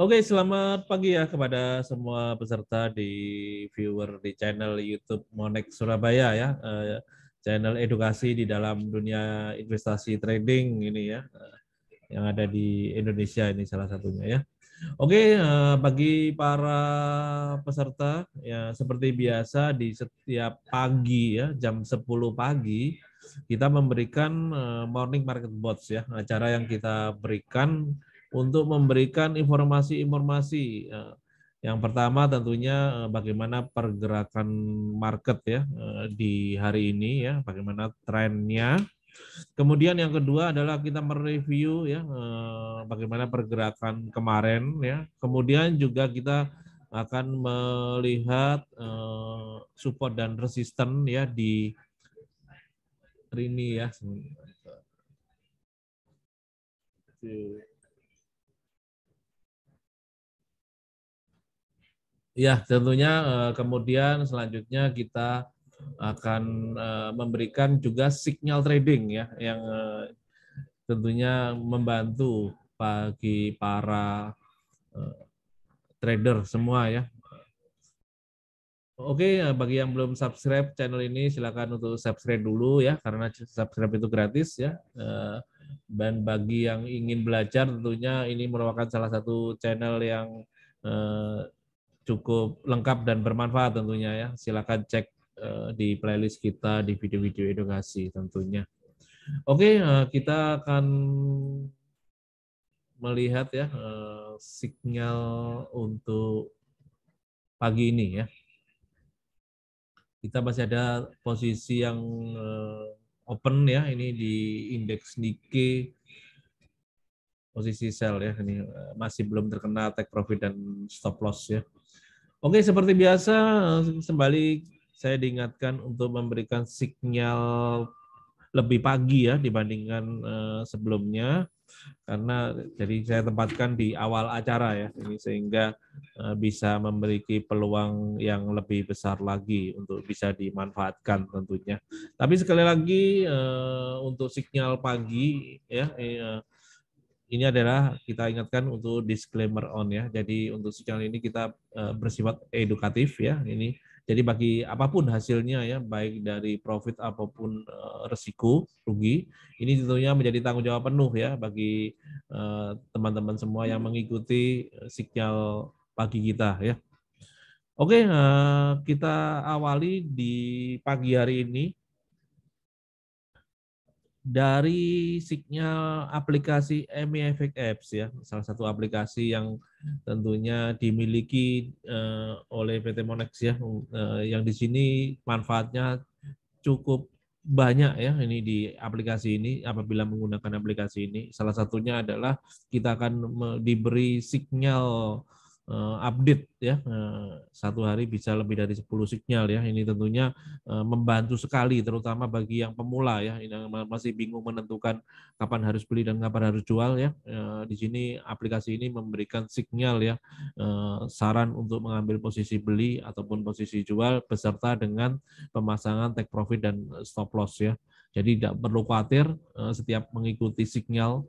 Oke, selamat pagi ya kepada semua peserta di viewer di channel YouTube Monex Surabaya ya. Eh, channel edukasi di dalam dunia investasi trading ini ya. Eh, yang ada di Indonesia ini salah satunya ya. Oke, eh, bagi para peserta ya seperti biasa di setiap pagi ya jam 10 pagi kita memberikan morning market bots ya, acara yang kita berikan untuk memberikan informasi-informasi. Eh, yang pertama tentunya eh, bagaimana pergerakan market ya eh, di hari ini ya, bagaimana trennya. Kemudian yang kedua adalah kita mereview ya bagaimana pergerakan kemarin ya. Kemudian juga kita akan melihat support dan resisten ya di ini ya. Ya, tentunya eh, kemudian selanjutnya kita akan eh, memberikan juga signal trading ya yang eh, tentunya membantu bagi para trader semua ya. Oke, bagi yang belum subscribe channel ini silakan untuk subscribe dulu ya karena subscribe itu gratis ya. Dan bagi yang ingin belajar tentunya ini merupakan salah satu channel yang cukup lengkap dan bermanfaat tentunya ya. Silakan cek uh, di playlist kita di video-video edukasi tentunya. Oke, okay, uh, eh, kita akan melihat ya uh, eh, signal untuk pagi ini ya. Kita masih ada posisi yang uh, open ya ini di indeks Nikkei posisi sell ya ini masih belum terkena take profit dan stop loss ya. Oke, seperti biasa, kembali saya diingatkan untuk memberikan sinyal lebih pagi ya dibandingkan uh, sebelumnya karena jadi saya tempatkan di awal acara ya ini sehingga uh, bisa memiliki peluang yang lebih besar lagi untuk bisa dimanfaatkan tentunya. Tapi sekali lagi uh, untuk sinyal pagi ya uh, ini adalah kita ingatkan untuk disclaimer on ya. Jadi untuk channel ini kita eh, bersifat edukatif ya. Ini jadi bagi apapun hasilnya ya, baik dari profit apapun eh, resiko rugi, ini tentunya menjadi tanggung jawab penuh ya bagi eh, teman-teman semua yang mengikuti sinyal pagi kita ya. Oke, kita awali di pagi hari ini dari signal aplikasi MI Effect Apps ya, salah satu aplikasi yang tentunya dimiliki uh, oleh PT Monex ya, uh, yang di sini manfaatnya cukup banyak ya ini di aplikasi ini apabila menggunakan aplikasi ini salah satunya adalah kita akan diberi signal Eh, update ya eh, satu hari bisa lebih dari 10 sinyal ya ini tentunya eh, membantu sekali terutama bagi yang pemula ya yang masih bingung menentukan kapan harus beli dan kapan harus jual ya di sini aplikasi ini memberikan sinyal ya saran untuk mengambil posisi beli ataupun posisi jual beserta dengan pemasangan take profit dan stop loss ya jadi tidak perlu khawatir setiap mengikuti signal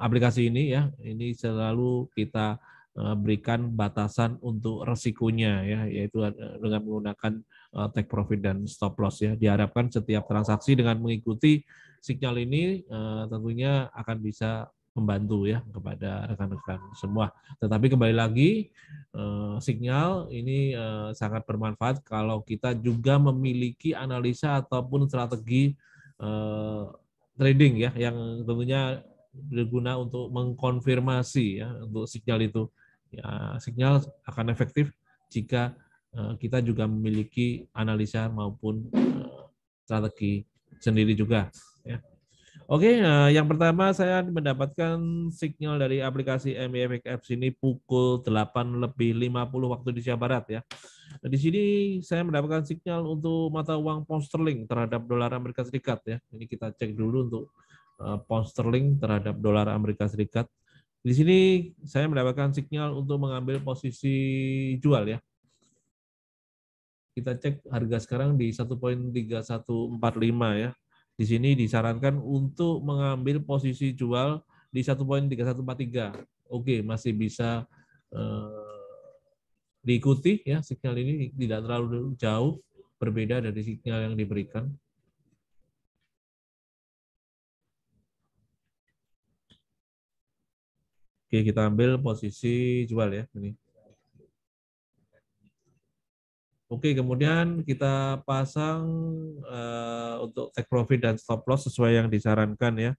aplikasi ini ya ini selalu kita Eh, berikan batasan untuk resikonya ya yaitu eh, dengan menggunakan eh, take profit dan stop loss ya diharapkan setiap transaksi dengan mengikuti sinyal ini tentunya akan bisa membantu ya kepada rekan-rekan semua. Tetapi kembali lagi sinyal ini sangat bermanfaat kalau kita juga memiliki analisa ataupun strategi trading ya yang tentunya berguna untuk mengkonfirmasi ya untuk sinyal itu ya, sinyal akan efektif jika eh, kita juga memiliki analisa maupun eh, strategi sendiri juga. Ya. Oke, uh, yang pertama saya mendapatkan sinyal dari aplikasi MIFX ini pukul 8 lebih 50 waktu di Jawa Barat ya. Nah, di sini saya mendapatkan sinyal untuk mata uang pound sterling terhadap dolar Amerika Serikat ya. Ini kita cek dulu untuk pound sterling terhadap dolar Amerika Serikat. Di sini saya mendapatkan sinyal untuk mengambil posisi jual ya. Kita cek harga sekarang di 1.3145 ya. Di sini disarankan untuk mengambil posisi jual di 1.3143. Oke, masih bisa eh, diikuti ya sinyal ini tidak terlalu jauh berbeda dari sinyal yang diberikan. Oke, kita ambil posisi jual ya. Ini. Oke, kemudian kita pasang uh, untuk take profit dan stop loss sesuai yang disarankan ya.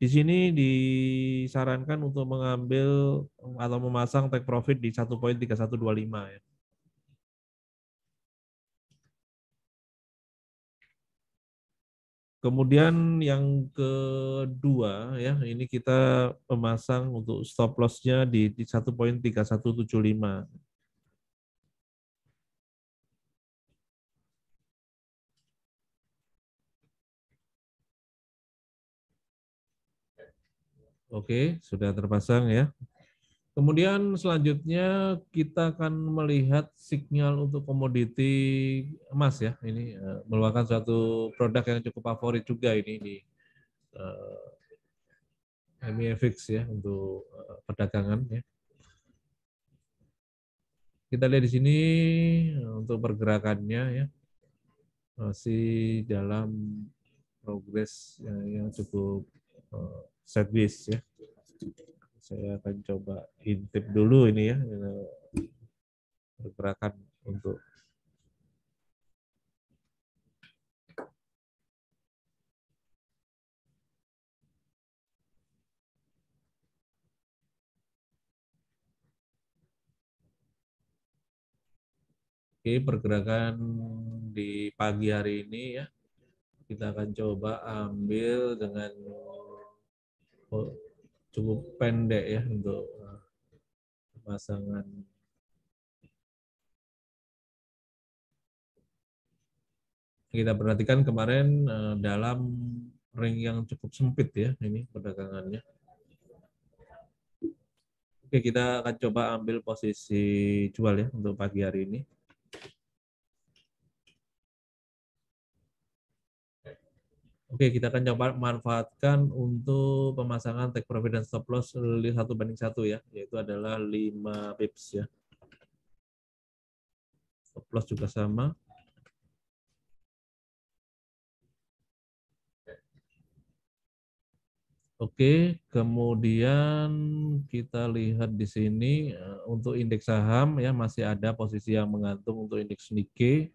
Di sini disarankan untuk mengambil atau memasang take profit di 1.3125 ya. Kemudian yang kedua ya ini kita memasang untuk stop loss-nya di 1.3175. Oke, sudah terpasang ya. Kemudian selanjutnya kita akan melihat signal untuk komoditi emas ya. Ini uh, merupakan suatu produk yang cukup favorit juga ini di uh, ya untuk eh, perdagangan ya. Kita lihat di sini untuk pergerakannya ya. Masih dalam progres yang, cukup uh, sideways ya saya akan coba intip dulu ini ya eh, pergerakan untuk Oke, pergerakan di pagi hari ini ya. Kita akan coba ambil dengan oh, cukup pendek ya untuk eh, pemasangan kita perhatikan kemarin eh, dalam ring yang cukup sempit ya ini perdagangannya. Oke, kita akan coba ambil posisi jual ya untuk pagi hari ini. Oke, kita akan coba manfaatkan untuk pemasangan take profit dan stop loss satu banding satu ya, yaitu adalah 5 pips ya. Stop loss juga sama. Oke, kemudian kita lihat di sini eh, untuk indeks saham ya masih ada posisi yang mengantung untuk indeks Nikkei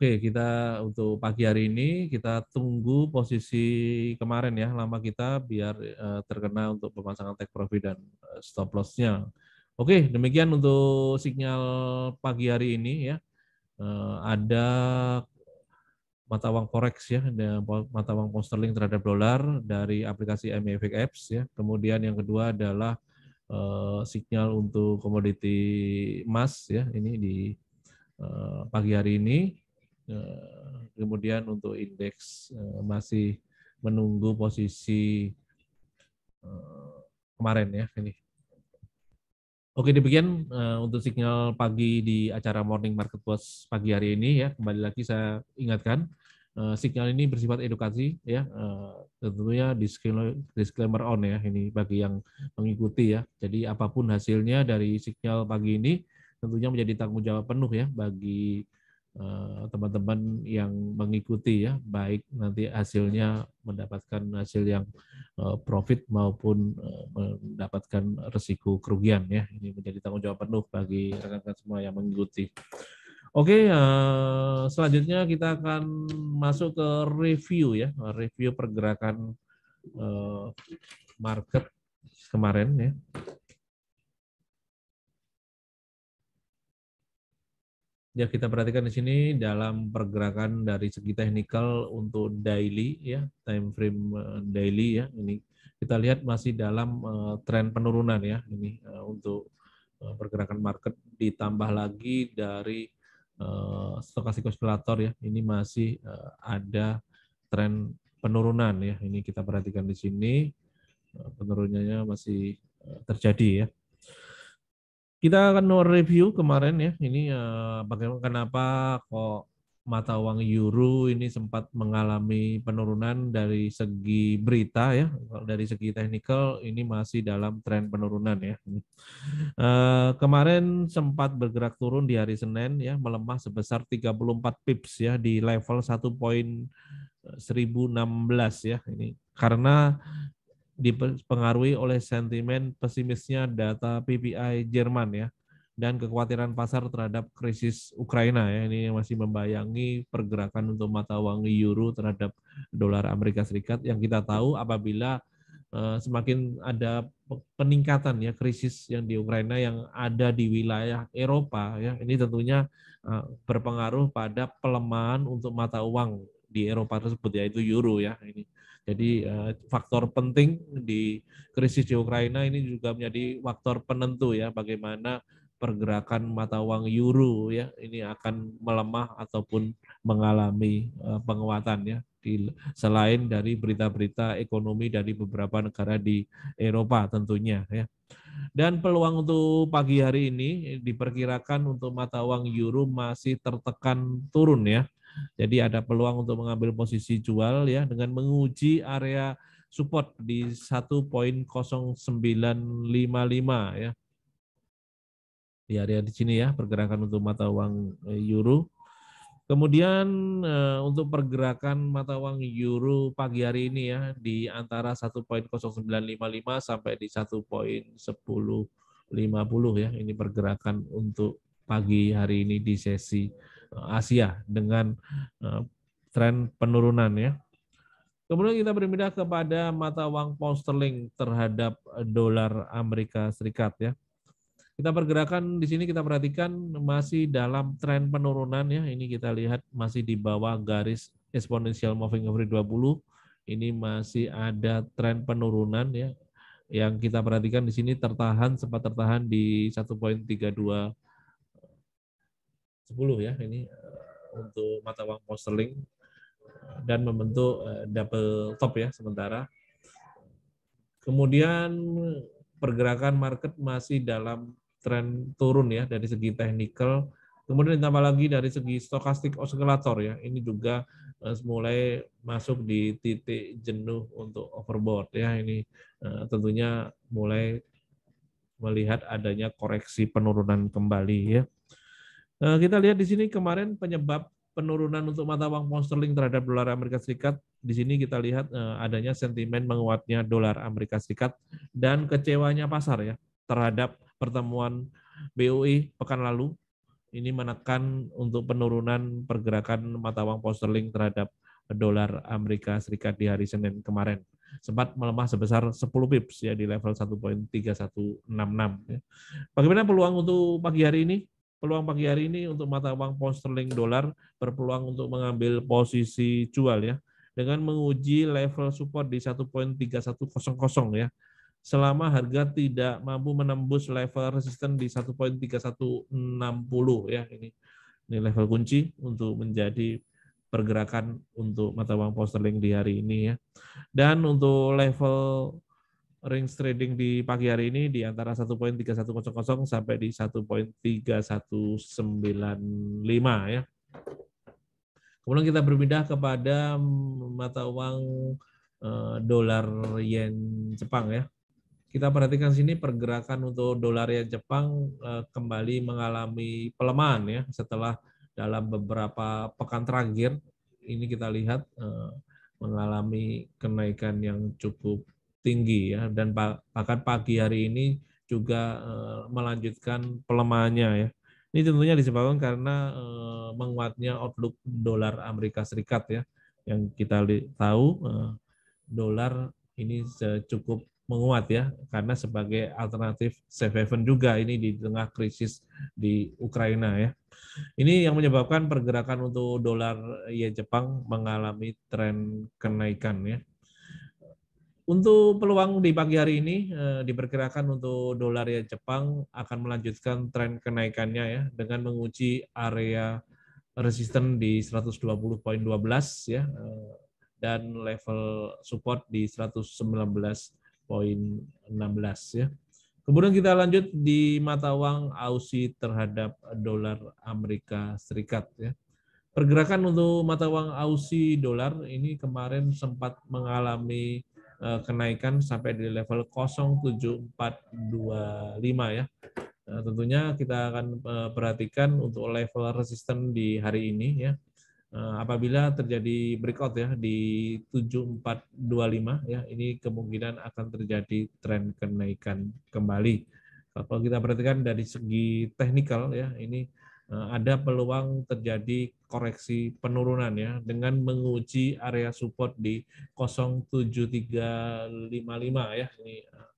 Oke, kita untuk pagi hari ini kita tunggu posisi kemarin ya lama kita biar eh, terkena untuk pemasangan take profit dan eh, stop loss-nya. Oke, demikian untuk sinyal pagi hari ini ya. Eh, ada mata uang forex ya, ada mata uang pound terhadap dolar dari aplikasi MFX e Apps ya. Kemudian yang kedua adalah sinyal untuk komoditi emas ya, ini di pagi hari ini Eh, kemudian untuk indeks eh, masih menunggu posisi eh, kemarin ya ini. Oke demikian untuk signal pagi di acara Morning Market Plus pagi hari ini ya. Kembali lagi saya ingatkan signal ini bersifat edukasi ya tentunya disclaimer, disclaimer on ya ini bagi yang mengikuti ya jadi apapun hasilnya dari signal pagi ini tentunya menjadi tanggung jawab penuh ya bagi Eh, teman-teman yang mengikuti ya baik nanti hasilnya mendapatkan hasil yang eh, profit maupun eh, mendapatkan resiko kerugian ya ini menjadi tanggung jawab penuh bagi rekan-rekan semua yang mengikuti Oke selanjutnya kita akan masuk ke review ya review pergerakan market kemarin ya ya kita perhatikan di sini dalam pergerakan dari segi teknikal untuk daily ya time frame eh, daily ya ini kita lihat masih dalam uh, tren penurunan ya ini uh, untuk uh, pergerakan market ditambah lagi dari uh, stokastik oscillator ya ini masih uh, ada tren penurunan ya ini kita perhatikan di sini uh, penurunannya masih uh, terjadi ya kita akan review kemarin ya, ini uh, bagaimana kenapa kok mata uang euro ini sempat mengalami penurunan dari segi berita ya Kalau dari segi teknikal ini masih dalam tren penurunan ya uh, kemarin sempat bergerak turun di hari Senin ya melemah sebesar 34 pips ya di level 1.1016 eh, ya ini karena dipengaruhi oleh sentimen pesimisnya data PPI Jerman ya dan kekhawatiran pasar terhadap krisis Ukraina ya ini masih membayangi pergerakan untuk mata uang euro terhadap dolar Amerika Serikat yang kita tahu apabila eh, semakin ada peningkatan ya krisis yang di Ukraina yang ada di wilayah Eropa ya ini tentunya eh, berpengaruh pada pelemahan untuk mata uang di Eropa tersebut yaitu euro ya ini jadi eh, faktor penting di krisis di Ukraina ini juga menjadi faktor penentu ya bagaimana pergerakan mata uang euro ya ini akan melemah ataupun mengalami eh, penguatan ya di selain dari berita-berita ekonomi dari beberapa negara di Eropa tentunya ya. Dan peluang untuk pagi hari ini diperkirakan untuk mata uang euro masih tertekan turun ya jadi ada peluang untuk mengambil posisi jual ya dengan menguji area support di 1.0955 ya. Di area di sini ya pergerakan untuk mata uang eh, euro. Kemudian eh, untuk pergerakan mata uang euro pagi hari ini ya di antara 1.0955 sampai di 1.1050 ya. Ini pergerakan untuk pagi hari ini di sesi Asia dengan eh, tren penurunan ya. Kemudian kita berpindah kepada mata uang pound sterling terhadap dolar Amerika Serikat ya. Kita pergerakan di sini kita perhatikan masih dalam tren penurunan ya. Ini kita lihat masih di bawah garis exponential moving average 20. Ini masih ada tren penurunan ya yang kita perhatikan di sini tertahan sempat tertahan di 1.32 10 ya ini eh, untuk mata uang posterling eh, dan membentuk eh, double top ya sementara. Kemudian pergerakan market masih dalam tren turun ya dari segi technical Kemudian ditambah lagi dari segi stokastik oscillator ya, ini juga mulai masuk di titik jenuh untuk overbought ya. Ini tentunya mulai melihat adanya koreksi penurunan kembali ya. Eh, kita lihat di sini kemarin penyebab penurunan untuk mata uang pound sterling terhadap dolar Amerika Serikat. Di sini kita lihat eh, adanya sentimen menguatnya dolar Amerika Serikat dan kecewanya pasar ya terhadap pertemuan BOI e pekan lalu. Ini menekan untuk penurunan pergerakan mata uang pound sterling terhadap dolar Amerika Serikat di hari Senin kemarin sempat melemah sebesar 10 pips ya di level 1.3166. Ya. Bagaimana peluang untuk pagi hari ini? peluang pagi hari ini untuk mata uang pound sterling dolar berpeluang untuk mengambil posisi jual ya dengan menguji level support di 1.3100 ya. Selama harga tidak mampu menembus level resisten di 1.3160 ya ini. Ini level kunci untuk menjadi pergerakan untuk mata uang pound sterling di hari ini ya. Dan untuk level range trading di pagi hari ini di antara 1.3100 sampai di 1.3195 ya. Kemudian kita berpindah kepada mata uang eh, dolar yen Jepang ya. Kita perhatikan sini pergerakan untuk dolar yen Jepang eh, kembali mengalami pelemahan ya setelah dalam beberapa pekan terakhir ini kita lihat eh, mengalami kenaikan yang cukup tinggi ya dan bahkan pagi hari ini juga eh, melanjutkan pelemahannya ya. Ini tentunya disebabkan karena eh, menguatnya outlook dolar Amerika Serikat ya yang kita tahu eh, dolar ini cukup menguat ya karena sebagai alternatif safe haven juga ini di tengah krisis di Ukraina ya. Ini yang menyebabkan pergerakan untuk dolar ya Jepang mengalami tren kenaikan ya. Untuk peluang di pagi hari ini eh, diperkirakan untuk dolar ya Jepang akan melanjutkan tren kenaikannya ya dengan menguji area resisten di 120.12 ya eh, dan level support di 119.16 ya. Kemudian kita lanjut di mata uang Aussie terhadap dolar Amerika Serikat ya. Pergerakan untuk mata uang Aussie dolar ini kemarin sempat mengalami Eh, kenaikan sampai di level 07425 ya. Nah, tentunya kita akan eh, perhatikan untuk level resisten di hari ini ya. Eh, apabila terjadi breakout ya di 7425 ya, ini kemungkinan akan terjadi tren kenaikan kembali. Kalau kita perhatikan dari segi teknikal ya, ini Eh, ada peluang terjadi koreksi penurunan ya dengan menguji area support di 07355 ya ini eh,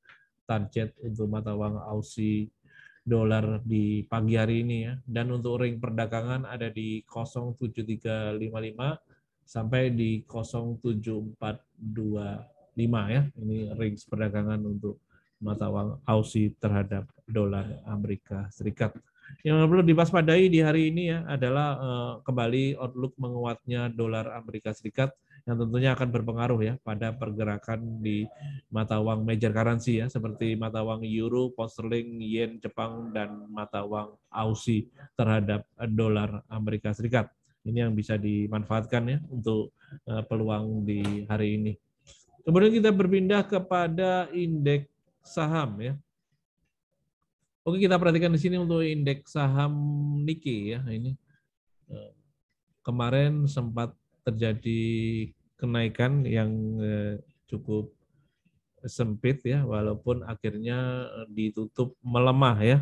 target untuk mata uang Aussie dolar di pagi hari ini ya dan untuk ring perdagangan ada di 07355 sampai di 07425 ya ini ring perdagangan untuk mata uang Aussie terhadap dolar Amerika Serikat. Yang perlu diwaspadai di hari ini ya adalah uh, kembali outlook menguatnya dolar Amerika Serikat yang tentunya akan berpengaruh ya pada pergerakan di mata uang major currency ya seperti mata uang euro, pound sterling, yen Jepang dan mata uang Aussie terhadap eh, dolar Amerika Serikat. Ini yang bisa dimanfaatkan ya untuk uh, peluang di hari ini. Kemudian kita berpindah kepada indeks saham ya. Oke, kita perhatikan di sini untuk indeks saham Nike ya. Ini eh, kemarin sempat terjadi kenaikan yang eh, cukup sempit ya, walaupun akhirnya eh, ditutup melemah ya,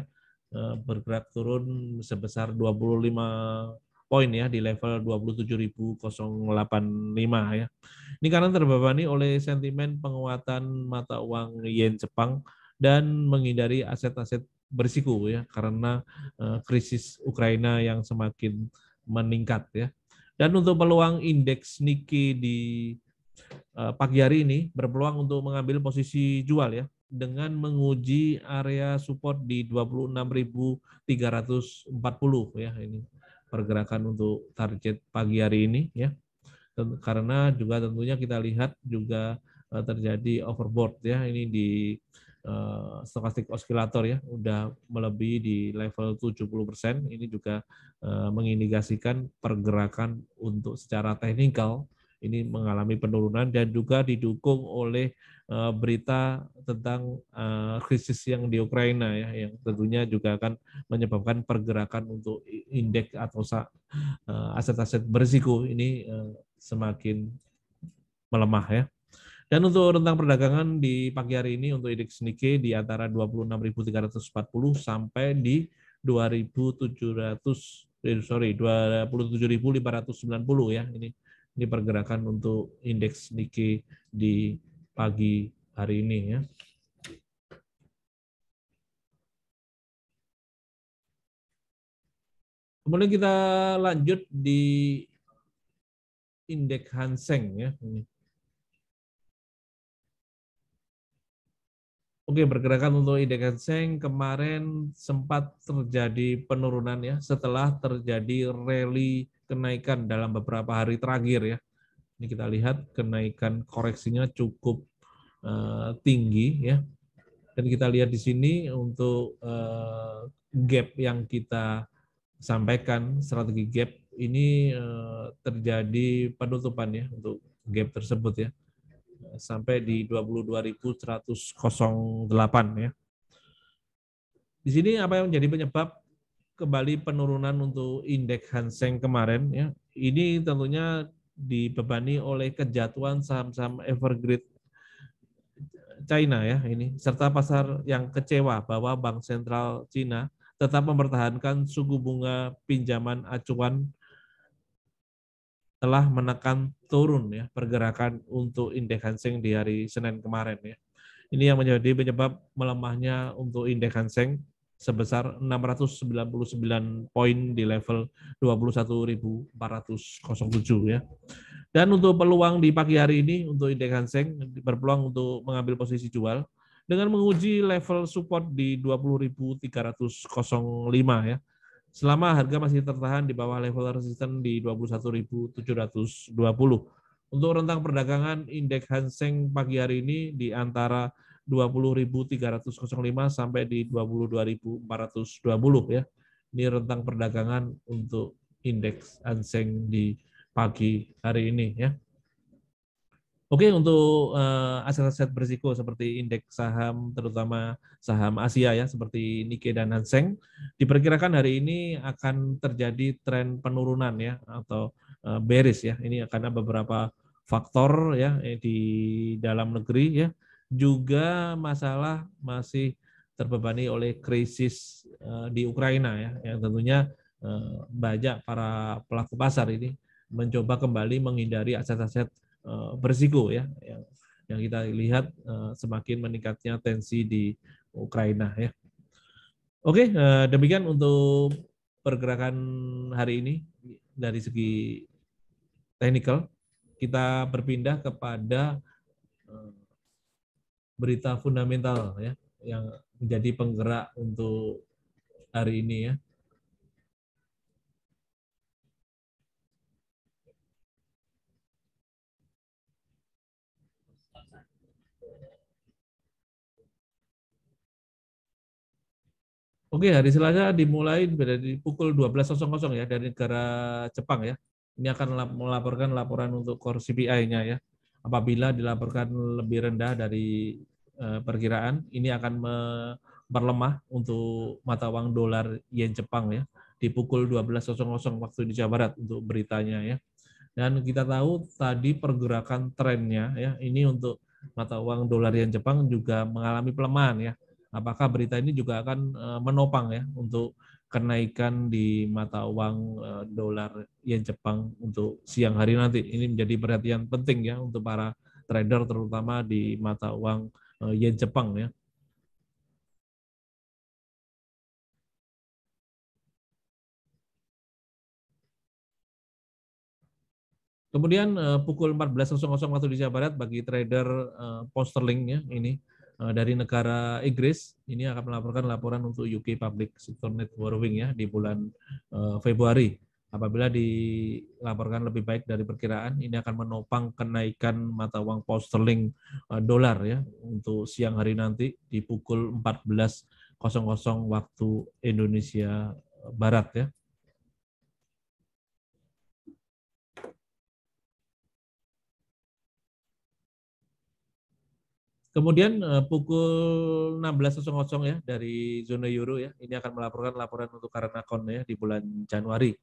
bergerak turun sebesar 25 poin ya di level 27.085 ya. Ini karena terbebani oleh sentimen penguatan mata uang yen Jepang dan menghindari aset-aset berisiko ya karena uh, krisis Ukraina yang semakin meningkat ya. Dan untuk peluang indeks Nikkei di uh, pagi hari ini berpeluang untuk mengambil posisi jual ya dengan menguji area support di 26.340 ya ini pergerakan untuk target pagi hari ini ya. Karena juga tentunya kita lihat juga eh, terjadi overboard ya ini di uh, eh, stokastik oskilator ya udah melebihi di level 70%. Ini juga eh, mengindikasikan pergerakan untuk secara teknikal ini mengalami penurunan dan juga didukung oleh eh, berita tentang krisis yang di Ukraina ya yang tentunya juga akan menyebabkan pergerakan untuk indeks atau aset-aset berisiko ini semakin melemah ya. Dan untuk rentang perdagangan di pagi hari ini untuk indeks Nikkei di antara 26.340 sampai di 2.700 eh, sorry 27.590 ya ini ini pergerakan untuk indeks Nikkei di pagi hari ini ya. Kemudian kita lanjut di indeks Hanseng ya ini. Oke, pergerakan untuk indeks Seng kemarin sempat terjadi penurunan ya setelah terjadi rally kenaikan dalam beberapa hari terakhir ya. Ini kita lihat kenaikan koreksinya cukup uh, tinggi ya. Dan kita lihat di sini untuk uh, gap yang kita sampaikan strategi gap ini uh, terjadi penutupan ya untuk gap tersebut ya sampai di 22.108 ya. Di sini apa yang menjadi penyebab kembali penurunan untuk indeks Hanseng kemarin ya. Ini tentunya dibebani oleh kejatuhan saham-saham Evergrande China ya ini serta pasar yang kecewa bahwa Bank Sentral China tetap mempertahankan suku bunga pinjaman acuan telah menekan turun ya pergerakan untuk indeks Hanseng di hari Senin kemarin ya. Ini yang menjadi penyebab melemahnya untuk indeks Hanseng sebesar 699 poin di level 21.407 ya. Dan untuk peluang di pagi hari ini untuk indeks Hanseng berpeluang untuk mengambil posisi jual dengan menguji level support di 20.305 ya selama harga masih tertahan di bawah level resisten di 21.720. Untuk rentang perdagangan indeks Hanseng pagi hari ini di antara 20.305 sampai di 22.420 ya. Ini rentang perdagangan untuk indeks Hanseng di pagi hari ini ya. Oke, untuk uh, aset-aset berisiko seperti indeks saham, terutama saham Asia ya, seperti Nikkei dan Hanseng, diperkirakan hari ini akan terjadi tren penurunan ya, atau uh, bearish ya. Ini karena beberapa faktor ya eh, di dalam negeri ya, juga masalah masih terbebani oleh krisis uh, di Ukraina ya, yang tentunya uh, banyak para pelaku pasar ini mencoba kembali menghindari aset-aset Eh, berisiko ya yang yang kita lihat eh, semakin meningkatnya tensi di Ukraina ya. Oke, eh, demikian untuk pergerakan hari ini dari segi teknikal. Kita berpindah kepada berita fundamental ya yang menjadi penggerak untuk hari ini ya. Oke, hari Selasa dimulai dari pukul 12.00 ya dari negara Jepang ya. Ini akan melaporkan laporan untuk core CPI-nya ya. Apabila dilaporkan lebih rendah dari uh, perkiraan, ini akan memperlemah untuk mata uang dolar yen Jepang ya di pukul 12.00 waktu di Jawa Barat untuk beritanya ya. Dan kita tahu tadi pergerakan trennya ya ini untuk mata uang dolar yen Jepang juga mengalami pelemahan ya apakah berita ini juga akan eh, menopang ya untuk kenaikan di mata uang eh, dolar yen Jepang untuk siang hari nanti. Ini menjadi perhatian penting ya untuk para trader terutama di mata uang eh, yen Jepang ya. Kemudian pukul 14.00 waktu di Jawa Barat bagi trader posterling ya ini Eh, dari negara Inggris ini akan melaporkan laporan untuk UK Public Sector Net Borrowing ya di bulan eh, Februari. Apabila dilaporkan lebih baik dari perkiraan, ini akan menopang kenaikan mata uang pound sterling eh, dolar ya untuk siang hari nanti di pukul 14.00 waktu Indonesia Barat ya. Kemudian eh, belas pukul 16.00 ya dari zona euro ya, ini akan melaporkan laporan untuk karena account ya di bulan Januari.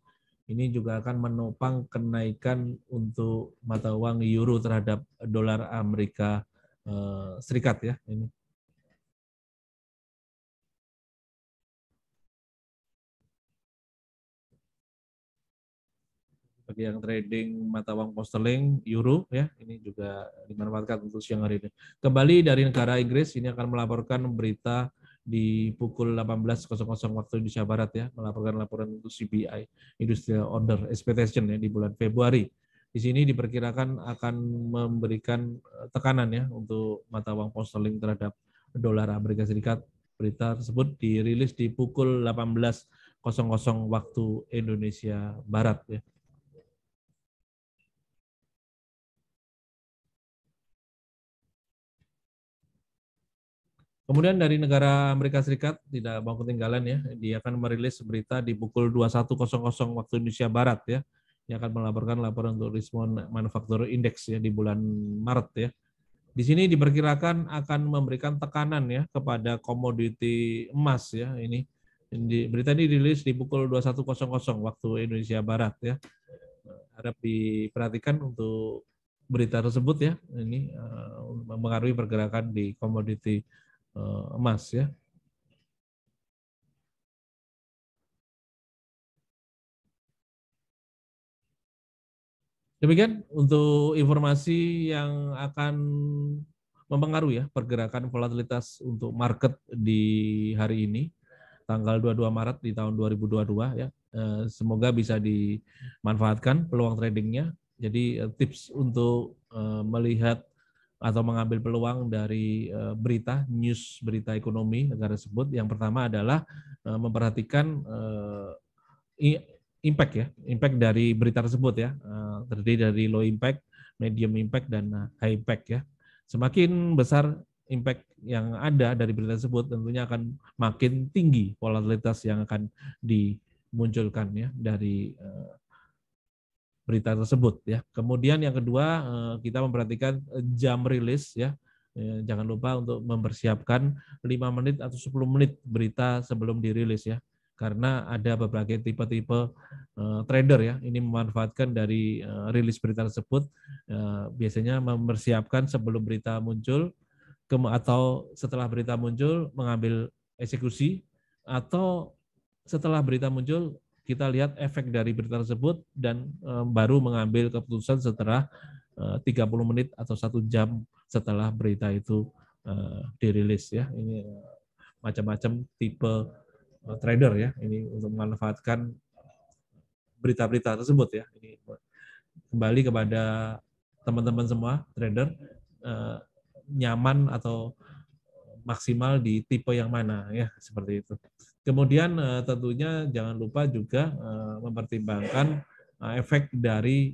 Ini juga akan menopang kenaikan untuk mata uang euro terhadap dolar Amerika eh, Serikat ya ini. yang trading mata uang posterling euro ya, ini juga dimanfaatkan untuk siang hari ini. Kembali dari negara Inggris, ini akan melaporkan berita di pukul 18.00 waktu Indonesia Barat ya, melaporkan laporan untuk CPI Industrial Order Expectation ya di bulan Februari. Di sini diperkirakan akan memberikan eh, tekanan ya untuk mata uang posterling terhadap dolar Amerika Serikat. Berita tersebut dirilis di pukul 18.00 waktu Indonesia Barat ya. Kemudian dari negara Amerika Serikat tidak mau ketinggalan ya, dia akan merilis berita di pukul 21.00 waktu Indonesia Barat ya. Dia akan melaporkan laporan untuk Rismon manufaktur indeks ya di bulan Maret ya. Di sini diperkirakan akan memberikan tekanan ya kepada komoditi emas ya ini. Di, berita ini dirilis di pukul 21.00 waktu Indonesia Barat ya. Harap diperhatikan untuk berita tersebut ya. Ini uh, mempengaruhi pergerakan di komoditi Eh, emas ya. Demikian untuk informasi yang akan mempengaruhi ya pergerakan volatilitas untuk market di hari ini tanggal 22 Maret di tahun 2022 ya. Eh, semoga bisa dimanfaatkan peluang tradingnya. Jadi eh, tips untuk melihat atau mengambil peluang dari eh, berita news berita ekonomi negara tersebut yang pertama adalah eh, memperhatikan eh, impact ya impact dari berita tersebut ya terdiri dari low impact medium impact dan high impact ya semakin besar impact yang ada dari berita tersebut tentunya akan makin tinggi volatilitas yang akan dimunculkan ya dari berita tersebut ya. Kemudian yang kedua eh, kita memperhatikan jam rilis ya. Eh, jangan lupa untuk mempersiapkan 5 menit atau 10 menit berita sebelum dirilis ya. Karena ada beberapa tipe-tipe eh, trader ya. Ini memanfaatkan dari rilis berita tersebut biasanya mempersiapkan sebelum berita muncul ke, atau setelah berita muncul mengambil eksekusi atau setelah berita muncul kita lihat efek dari berita tersebut dan eh, baru mengambil keputusan setelah 30 eh, menit atau satu jam setelah berita itu eh, dirilis ya ini macam-macam tipe trader ya ini untuk memanfaatkan berita-berita tersebut ya ini kembali kepada teman-teman semua trader nyaman atau maksimal di tipe yang mana ya seperti itu. Kemudian eh, tentunya jangan lupa juga eh, mempertimbangkan eh, efek dari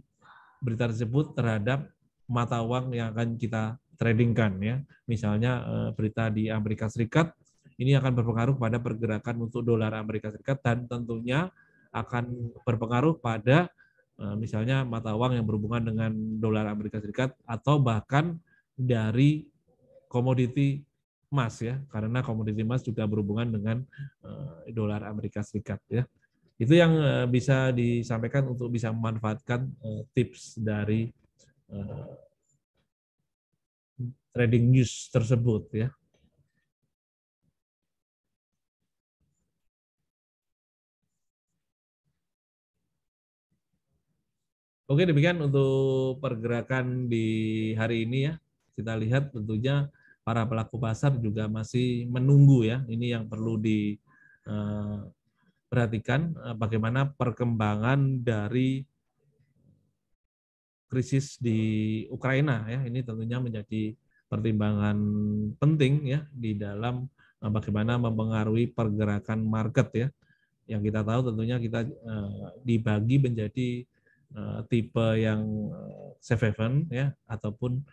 berita tersebut terhadap mata uang yang akan kita tradingkan ya. Misalnya berita di Amerika Serikat ini akan berpengaruh pada pergerakan untuk dolar Amerika Serikat dan tentunya akan berpengaruh pada misalnya mata uang yang berhubungan dengan dolar Amerika Serikat atau bahkan dari komoditi emas ya, karena komoditi emas juga berhubungan dengan uh, dolar Amerika Serikat ya. Itu yang uh, bisa disampaikan untuk bisa memanfaatkan uh, tips dari uh, trading news tersebut ya. Oke, demikian untuk pergerakan di hari ini ya. Kita lihat tentunya para pelaku pasar juga masih menunggu ya. Ini yang perlu diperhatikan eh, eh, bagaimana perkembangan dari krisis di Ukraina ya. Ini tentunya menjadi pertimbangan penting ya di dalam eh, bagaimana mempengaruhi pergerakan market ya. Yang kita tahu tentunya kita dibagi menjadi tipe yang safe haven ya ataupun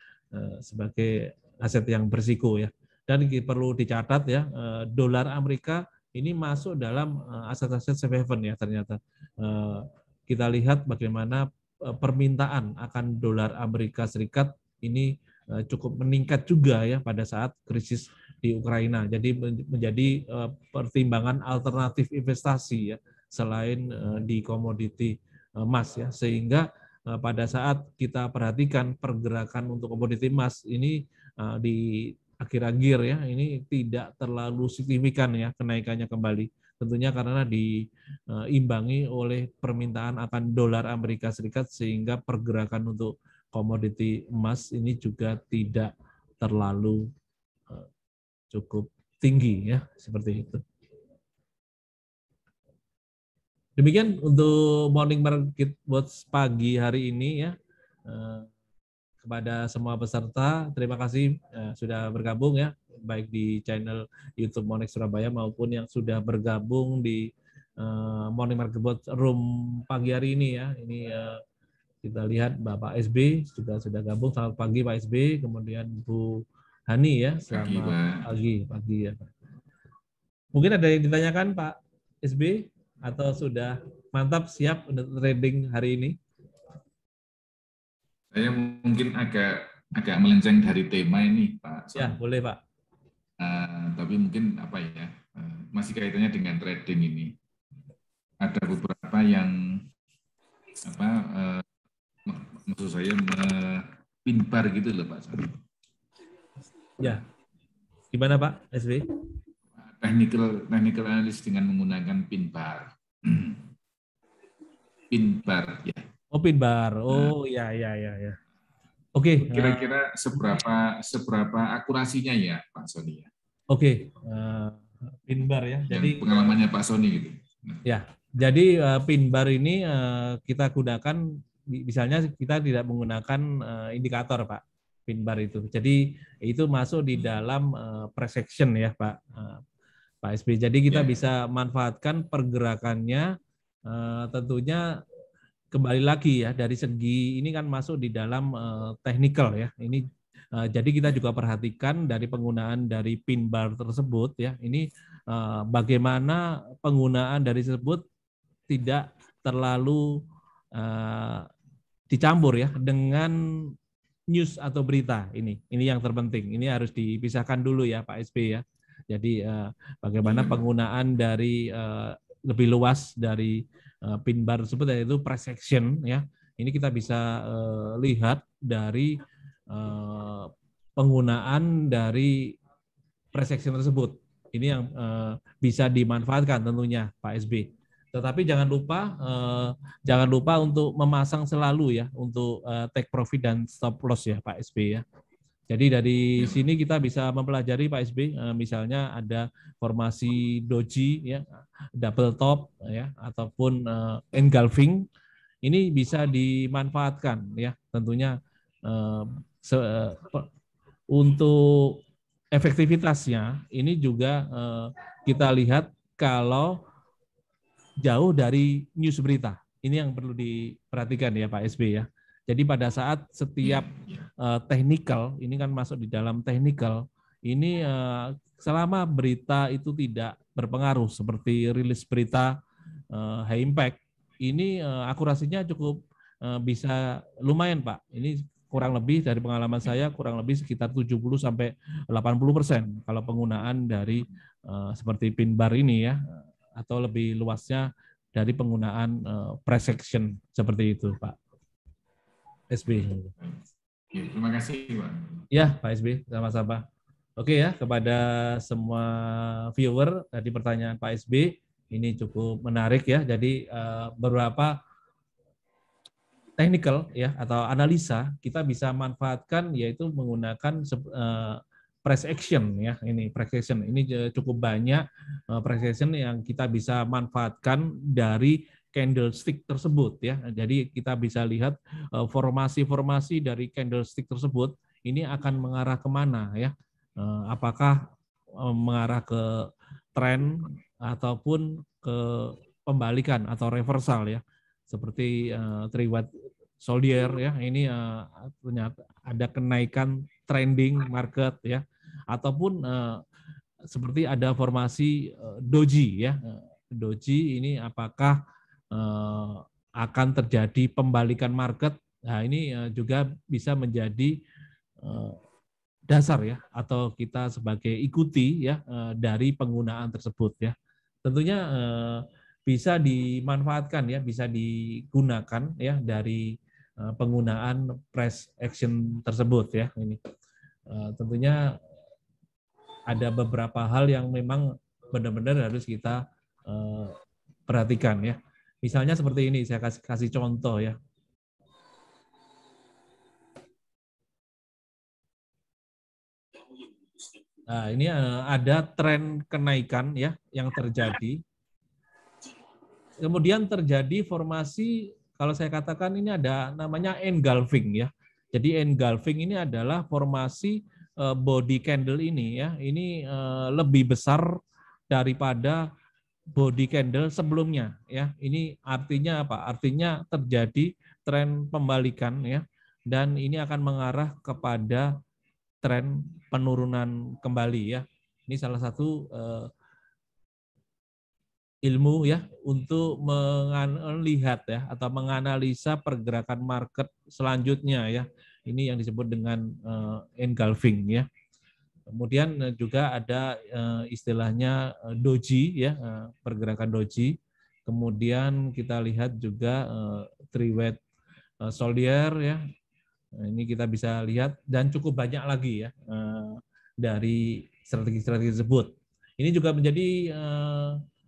sebagai aset yang bersiko ya. Dan perlu dicatat ya, eh, dolar Amerika ini masuk dalam eh, aset-aset safe haven ya ternyata. Eh, kita lihat bagaimana permintaan akan dolar Amerika Serikat ini cukup meningkat juga ya pada saat krisis di Ukraina. Jadi menjadi pertimbangan alternatif investasi ya selain di komoditi emas ya sehingga pada saat kita perhatikan pergerakan untuk komoditi emas ini Eh, di akhir-akhir ya ini tidak terlalu signifikan ya kenaikannya kembali tentunya karena diimbangi eh, oleh permintaan akan dolar Amerika Serikat sehingga pergerakan untuk komoditi emas ini juga tidak terlalu eh, cukup tinggi ya seperti itu. Demikian untuk morning market watch pagi hari ini ya kepada semua peserta. Terima kasih eh, sudah bergabung ya, baik di channel YouTube Monex Surabaya maupun yang sudah bergabung di eh, Morning Market Board Room pagi hari ini ya. Ini eh, kita lihat Bapak SB juga sudah gabung. Selamat pagi Pak SB, kemudian Bu Hani ya. Selamat pagi, pagi, pagi ya Mungkin ada yang ditanyakan Pak SB atau sudah mantap siap untuk trading hari ini? Saya mungkin agak agak melenceng dari tema ini, Pak. Ya, boleh, Pak. Uh, tapi mungkin apa ya, uh, masih kaitannya dengan trading ini. Ada beberapa yang apa uh, maksud saya pinbar gitu loh, Pak. Ya. Gimana, Pak? SB? Technical technical analysis dengan menggunakan pinbar. pinbar ya Open bar. Nah. Oh iya ya iya iya ya. Oke. Okay. Nah, kira-kira nah. seberapa seberapa akurasinya ya Pak Sony ya? Oke. Okay. Uh, eh, pin ya. Jadi pengalamannya Pak Sony gitu. Nah. Ya. Jadi uh, pin ini uh, kita gunakan misalnya kita tidak menggunakan uh, indikator Pak Pinbar itu. Jadi itu masuk di dalam uh, ya Pak. Uh, Pak SB. Jadi kita yeah. Ya. bisa manfaatkan pergerakannya uh, tentunya kembali lagi ya dari segi ini kan masuk di dalam uh, technical ya. Ini uh, jadi kita juga perhatikan dari penggunaan dari pin bar tersebut ya. Ini uh, bagaimana penggunaan dari tersebut tidak terlalu uh, dicampur ya dengan news atau berita ini. Ini yang terpenting. Ini harus dipisahkan dulu ya Pak sp ya. Jadi uh, bagaimana penggunaan dari uh, lebih luas dari Eh, pin bar tersebut yaitu press section ya. Ini kita bisa uh, lihat dari uh, penggunaan dari press section tersebut. Ini yang uh, bisa dimanfaatkan tentunya Pak SB. Tetapi jangan lupa uh, jangan lupa untuk memasang selalu ya untuk uh, take profit dan stop loss ya Pak SB ya. Jadi dari ya. sini kita bisa mempelajari Pak SB, eh, misalnya ada formasi doji, ya, double top, ya, ataupun uh, engulfing. Ini bisa dimanfaatkan, ya, tentunya uh, untuk efektivitasnya. Ini juga uh, kita lihat kalau jauh dari news berita. Ini yang perlu diperhatikan ya Pak SB ya. Jadi pada saat setiap ya, ya uh, technical, ini kan masuk di dalam technical, ini uh, selama berita itu tidak berpengaruh seperti rilis berita uh, high impact, ini uh, akurasinya cukup uh, bisa lumayan Pak. Ini kurang lebih dari pengalaman saya kurang lebih sekitar 70 sampai 80 persen kalau penggunaan dari uh, seperti pin bar ini ya atau lebih luasnya dari penggunaan uh, press section seperti itu Pak. SB terima kasih, Pak. Ya, Pak SB, sama-sama. Oke ya, kepada semua viewer, tadi pertanyaan Pak SB, ini cukup menarik ya. Jadi eh, beberapa technical ya atau analisa kita bisa manfaatkan yaitu menggunakan eh, press action ya ini press action ini eh, cukup banyak press action yang kita bisa manfaatkan dari candlestick tersebut ya. Jadi kita bisa lihat eh, formasi-formasi dari candlestick tersebut ini akan mengarah kemana ya? Eh, apakah eh, mengarah ke tren ataupun ke pembalikan atau reversal ya? Seperti uh, triwat soldier ya, ini ternyata ada kenaikan trending market ya, ataupun seperti ada formasi doji ya. Doji ini apakah eh, akan terjadi pembalikan market. Nah, ini eh, juga bisa menjadi eh, dasar ya atau kita sebagai ikuti ya eh, dari penggunaan tersebut ya. Tentunya eh, bisa dimanfaatkan ya, bisa digunakan ya dari eh, penggunaan press action tersebut ya ini. Eh, tentunya ada beberapa hal yang memang benar-benar harus kita uh, perhatikan ya. Misalnya seperti ini, saya kasih, kasih contoh ya. Nah, ini eh, ada tren kenaikan ya yang terjadi. Kemudian terjadi formasi kalau saya katakan ini ada namanya engulfing ya. Jadi engulfing ini adalah formasi eh, body candle ini ya. Ini eh, lebih besar daripada body candle sebelumnya ya. Ini artinya apa? Artinya terjadi tren pembalikan ya dan ini akan mengarah kepada tren penurunan kembali ya. Ini salah satu uh, ilmu ya untuk melihat ya atau menganalisa pergerakan market selanjutnya ya. Ini yang disebut dengan uh, engulfing ya. Kemudian eh, juga ada eh, istilahnya eh, doji ya, pergerakan doji. Kemudian kita lihat juga three soldier ya. Nah, ini kita bisa lihat dan cukup banyak lagi ya dari strategi-strategi tersebut. Ini juga menjadi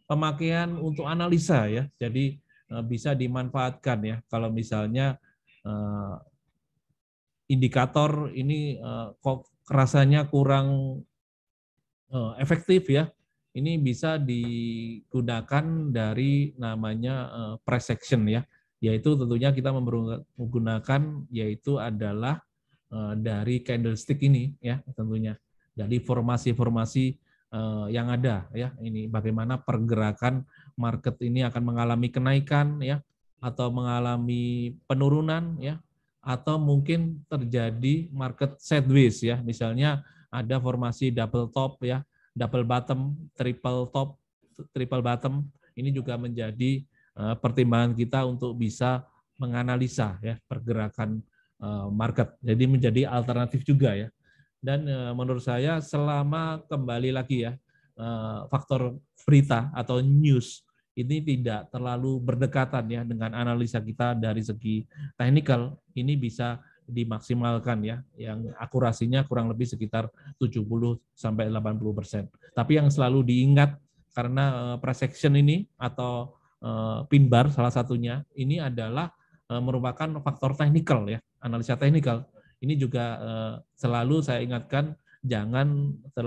pemakaian untuk analisa ya. Jadi bisa dimanfaatkan ya kalau misalnya indikator ini rasanya kurang uh, efektif ya, ini bisa digunakan dari namanya uh, eh, price action ya, yaitu tentunya kita menggunakan yaitu adalah uh, dari candlestick ini ya tentunya dari formasi-formasi uh, yang ada ya ini bagaimana pergerakan market ini akan mengalami kenaikan ya atau mengalami penurunan ya atau mungkin terjadi market sideways ya. Misalnya ada formasi double top ya, double bottom, triple top, triple bottom. Ini juga menjadi eh, pertimbangan kita untuk bisa menganalisa ya pergerakan eh, market. Jadi menjadi alternatif juga ya. Dan eh, menurut saya selama kembali lagi ya faktor berita atau news ini tidak terlalu berdekatan ya dengan analisa kita dari segi teknikal ini bisa dimaksimalkan ya yang akurasinya kurang lebih sekitar 70 sampai 80 persen. Tapi yang selalu diingat karena eh, presection ini atau eh, pin bar salah satunya ini adalah eh, merupakan faktor teknikal ya analisa teknikal. Ini juga selalu saya ingatkan jangan ter,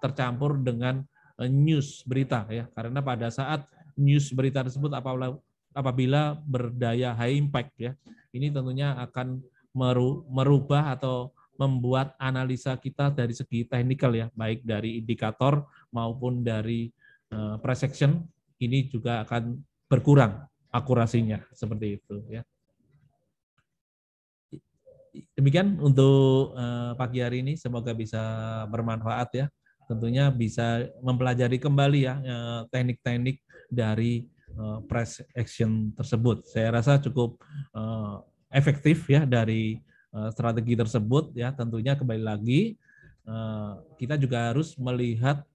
tercampur dengan news berita ya karena pada saat news berita tersebut apabila apabila berdaya high impact ya. Ini tentunya akan meru, merubah atau membuat analisa kita dari segi teknikal ya, baik dari indikator maupun dari uh, price action ini juga akan berkurang akurasinya seperti itu ya. Demikian untuk uh, pagi hari ini semoga bisa bermanfaat ya. Tentunya bisa mempelajari kembali ya eh, teknik-teknik uh, dari uh, eh, press action tersebut. Saya rasa cukup uh, efektif ya dari uh, strategi tersebut ya. Tentunya kembali lagi uh, kita juga harus melihat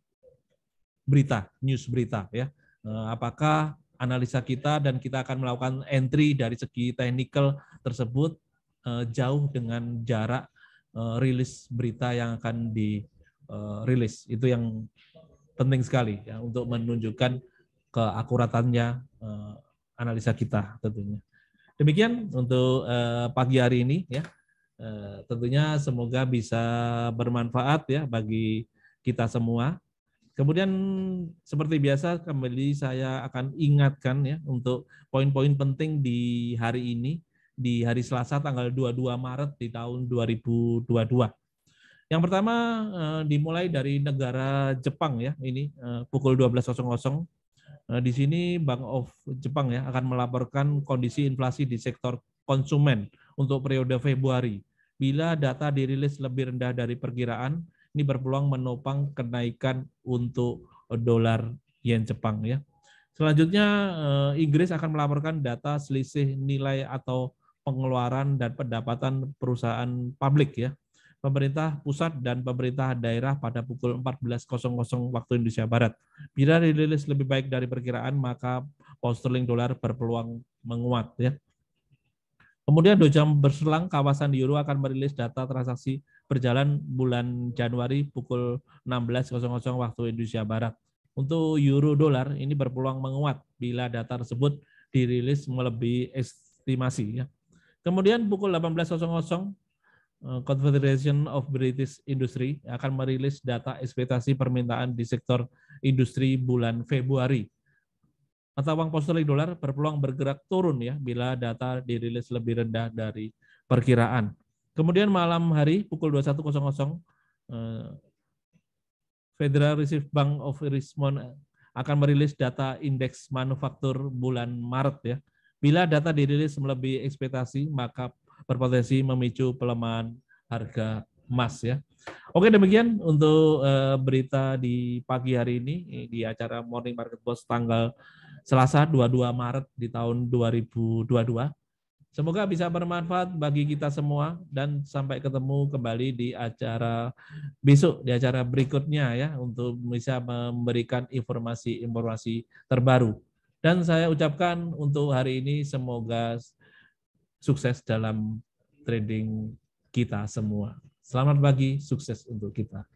berita, news berita ya. Uh, apakah analisa kita dan kita akan melakukan entry dari segi technical tersebut uh, jauh dengan jarak uh, rilis berita yang akan dirilis. Itu yang penting sekali ya untuk menunjukkan keakuratannya uh, analisa kita tentunya. Demikian untuk uh, pagi hari ini ya. Uh, tentunya semoga bisa bermanfaat ya bagi kita semua. Kemudian seperti biasa kembali saya akan ingatkan ya untuk poin-poin penting di hari ini di hari Selasa tanggal 22 Maret di tahun 2022. Yang pertama dimulai dari negara Jepang ya ini pukul Eh, di sini Bank of Jepang ya akan melaporkan kondisi inflasi di sektor konsumen untuk periode Februari. Bila data dirilis lebih rendah dari perkiraan, ini berpeluang menopang kenaikan untuk dolar yen Jepang ya. Selanjutnya eh, Inggris akan melaporkan data selisih nilai atau pengeluaran dan pendapatan perusahaan publik ya pemerintah pusat dan pemerintah daerah pada pukul 14.00 waktu Indonesia Barat. Bila dirilis lebih baik dari perkiraan, maka pound sterling dolar berpeluang menguat. Ya. Kemudian dua jam berselang, kawasan euro akan merilis data transaksi berjalan bulan Januari pukul 16.00 waktu Indonesia Barat. Untuk euro dolar ini berpeluang menguat bila data tersebut dirilis melebihi estimasi. Ya. Kemudian pukul 18.00 Eh, Confederation of British Industry akan merilis data ekspektasi permintaan di sektor industri bulan Februari. Mata uang posterling dolar berpeluang bergerak turun ya bila data dirilis lebih rendah dari perkiraan. Kemudian malam hari pukul 21.00 eh, Federal Reserve Bank of Richmond akan merilis data indeks manufaktur bulan Maret ya. Bila data dirilis melebihi ekspektasi, maka berpotensi memicu pelemahan harga emas ya. Oke demikian untuk uh, berita di pagi hari ini eh, di acara Morning Market Post tanggal Selasa 22 Maret di tahun 2022. Semoga bisa bermanfaat bagi kita semua dan sampai ketemu kembali di acara besok di acara berikutnya ya untuk bisa memberikan informasi-informasi terbaru. Dan saya ucapkan untuk hari ini semoga sukses dalam trading kita semua. Selamat pagi, sukses untuk kita.